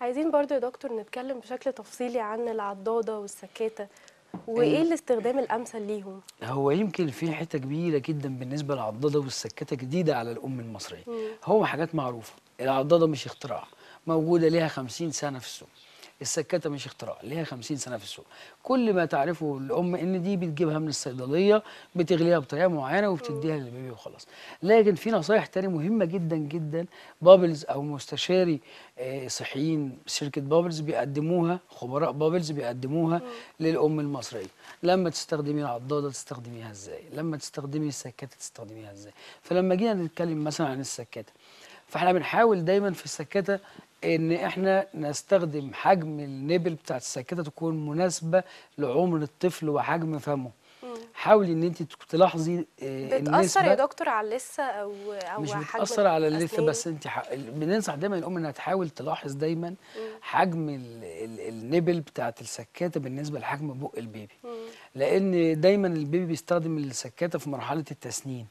عايزين برضو يا دكتور نتكلم بشكل تفصيلي عن العضاده والسكاته وايه إيه؟ الاستخدام الامثل ليهم هو يمكن في حته كبيره جدا بالنسبه للعضاده والسكاته جديده على الام المصريه مم. هو حاجات معروفه العضاده مش اختراع موجوده ليها 50 سنه في السوق السكته مش اختراع ليها 50 سنه في السوق كل ما تعرفه الام ان دي بتجيبها من الصيدليه بتغليها بطريقه معينه وبتديها للبيبي وخلاص لكن في نصايح تانية مهمه جدا جدا بابلز او مستشاري آه، صحيين شركه بابلز بيقدموها خبراء بابلز بيقدموها للام المصريه لما تستخدمي العضاده تستخدميها ازاي لما تستخدمي السكته تستخدميها ازاي فلما جينا نتكلم مثلا عن السكته فاحنا بنحاول دايما في السكته ان احنا نستخدم حجم النبل بتاعت السكته تكون مناسبه لعمر الطفل وحجم فمه حاولي ان انت تلاحظي آه، بتاثر يا دكتور على اللثه او او مش بتاثر على اللثه بس انت ح... بننصح دايما الام انها تحاول تلاحظ دايما مم. حجم ال... ال... النبل بتاعه السكاته بالنسبه لحجم بق البيبي مم. لان دايما البيبي بيستخدم السكاته في مرحله التسنين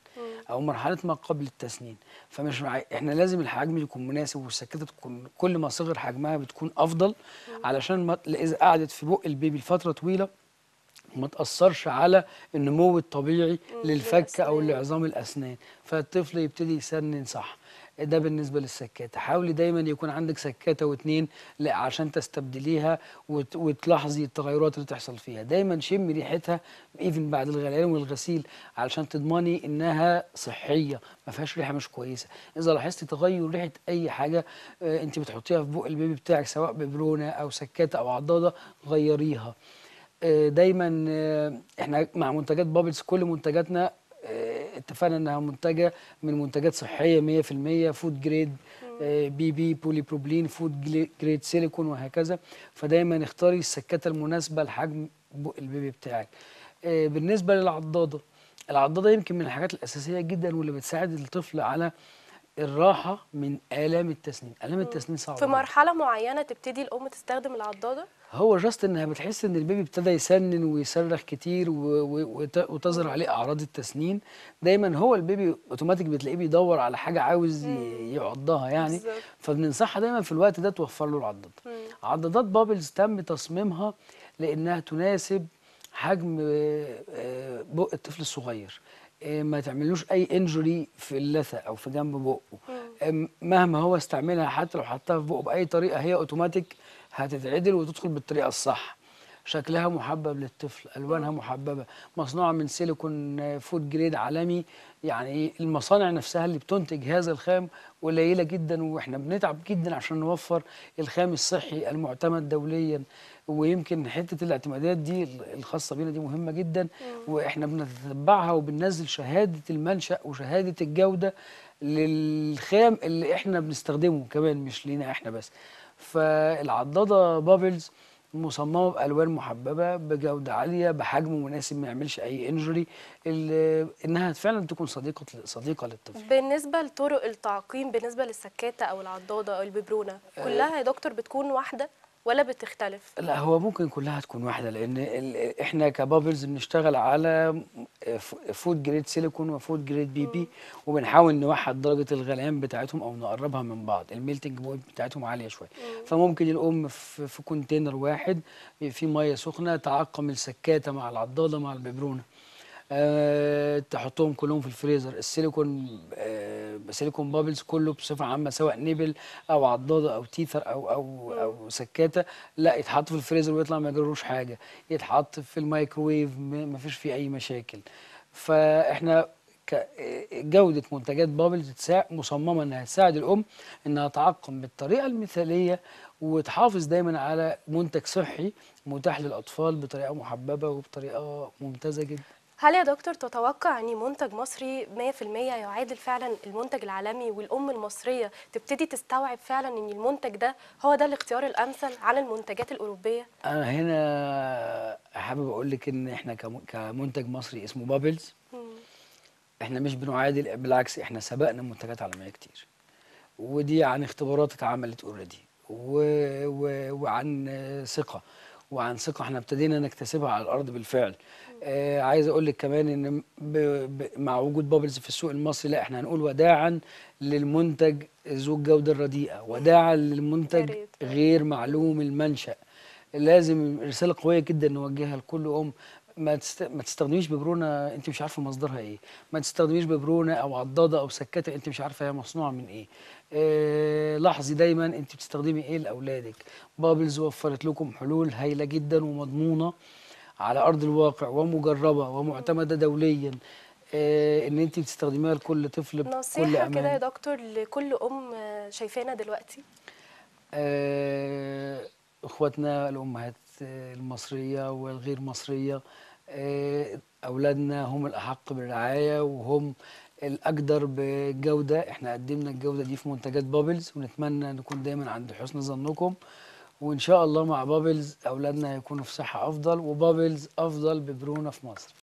او مرحله ما قبل التسنين فمش معي. احنا لازم الحجم يكون مناسب والسكته تكون كل ما صغر حجمها بتكون افضل علشان ما اذا قعدت في بق البيبي لفتره طويله ما تاثرش على النمو الطبيعي للفك او لعظام الاسنان فالطفل يبتدي يسنن صح ده بالنسبه للسكاته حاولي دايما يكون عندك سكاته واتنين لا عشان تستبدليها وت... وتلاحظي التغيرات اللي تحصل فيها دايما شمي ريحتها ايفن بعد الغليان والغسيل علشان تضمني انها صحيه ما فيهاش ريحه مش كويسه اذا لاحظتي تغير ريحه اي حاجه آه، انت بتحطيها في بق البيبي بتاعك سواء ببرونه او سكاته او عضاضه غيريها آه، دايما آه، احنا مع منتجات بابلز كل منتجاتنا اتفقنا انها منتجه من منتجات صحيه 100% فود جريد بي بي بولي بروبلين فود جريد سيليكون وهكذا فدايما اختاري السكته المناسبه لحجم البيبي بتاعك آه، بالنسبه للعضاده العضاده يمكن من الحاجات الاساسيه جدا واللي بتساعد الطفل على الراحه من الام التسنين الام التسنين صعبه في مرحله معينه تبتدي الام تستخدم العضاده هو جاست انها بتحس ان البيبي ابتدى يسنن ويصرخ كتير وتظهر عليه اعراض التسنين دايما هو البيبي اوتوماتيك بتلاقيه بيدور على حاجه عاوز يعضها يعني فبننصحها دايما في الوقت ده توفر له العضادة. عضادات بابلز تم تصميمها لانها تناسب حجم آه، آه، بق الطفل الصغير آه، ما تعملوش اي انجري في اللثه او في جنب بقه آه، مهما هو استعملها حتى لو حطها في بقه باي طريقه هي اوتوماتيك هتتعدل وتدخل بالطريقه الصح شكلها محبب للطفل الوانها محببه مصنوعه من سيليكون فود جريد عالمي يعني المصانع نفسها اللي بتنتج هذا الخام قليله جدا واحنا بنتعب جدا عشان نوفر الخام الصحي المعتمد دوليا ويمكن حته الاعتمادات دي الخاصه بينا دي مهمه جدا واحنا بنتبعها وبننزل شهاده المنشا وشهاده الجوده للخام اللي احنا بنستخدمه كمان مش لينا احنا بس فالعضاده بابلز مصممه بالوان محببه بجوده عاليه بحجم مناسب ما يعملش اي انجري انها فعلا تكون صديقه صديقه للطفل بالنسبه لطرق التعقيم بالنسبه للسكاته او العضاده او الببرونه كلها يا دكتور بتكون واحده ولا بتختلف؟ لا هو ممكن كلها تكون واحده لان احنا كبابلز بنشتغل على فود جريد سيليكون وفود جريد بي بي وبنحاول نوحد درجه الغليان بتاعتهم او نقربها من بعض الميلتنج بوينت بتاعتهم عاليه شويه فممكن الام في, في كونتينر واحد في ميه سخنه تعقم السكاته مع العضاله مع الببرونه أه تحطهم كلهم في الفريزر السيليكون أه سيليكون بابلز كله بصفه عامه سواء نبل او عضاده او تيثر او او او سكاته لا يتحط في الفريزر ويطلع ما يجروش حاجه يتحط في المايكرويف ما فيش فيه اي مشاكل فاحنا جودة منتجات بابلز مصممة انها تساعد الام انها تعقم بالطريقة المثالية وتحافظ دايما على منتج صحي متاح للاطفال بطريقة محببة وبطريقة ممتازة جدا هل يا دكتور تتوقع ان منتج مصري 100% يعادل فعلا المنتج العالمي والام المصريه تبتدي تستوعب فعلا ان المنتج ده هو ده الاختيار الامثل على المنتجات الاوروبيه؟ انا هنا حابب اقول لك ان احنا كمنتج مصري اسمه بابلز احنا مش بنعادل بالعكس احنا سبقنا منتجات عالميه كتير ودي عن اختبارات اتعملت اوريدي وعن ثقه وعن ثقه احنا ابتدينا نكتسبها على الارض بالفعل آه عايز اقول لك كمان ان ب ب مع وجود بابلز في السوق المصري لا احنا هنقول وداعا للمنتج ذو الجوده الرديئه وداعا للمنتج غير معلوم المنشأ لازم رساله قويه جدا نوجهها لكل ام ما تست... ما تستخدميش ببرونه انت مش عارفه مصدرها ايه ما تستخدميش ببرونه او عضاده او سكته انت مش عارفه هي مصنوعه من ايه آه لاحظي دايما انت بتستخدمي ايه لاولادك بابلز وفرت لكم حلول هايله جدا ومضمونه على ارض الواقع ومجربه ومعتمده دوليا آه ان انت بتستخدميها لكل طفل بكل امان كده يا دكتور لكل ام شايفانا دلوقتي آه اخواتنا الامهات المصريه والغير مصريه آه، اولادنا هم الاحق بالرعايه وهم الاقدر بجوده احنا قدمنا الجوده دي في منتجات بابلز ونتمنى نكون دايما عند حسن ظنكم وان شاء الله مع بابلز اولادنا هيكونوا في صحه افضل وبابلز افضل ببرونه في مصر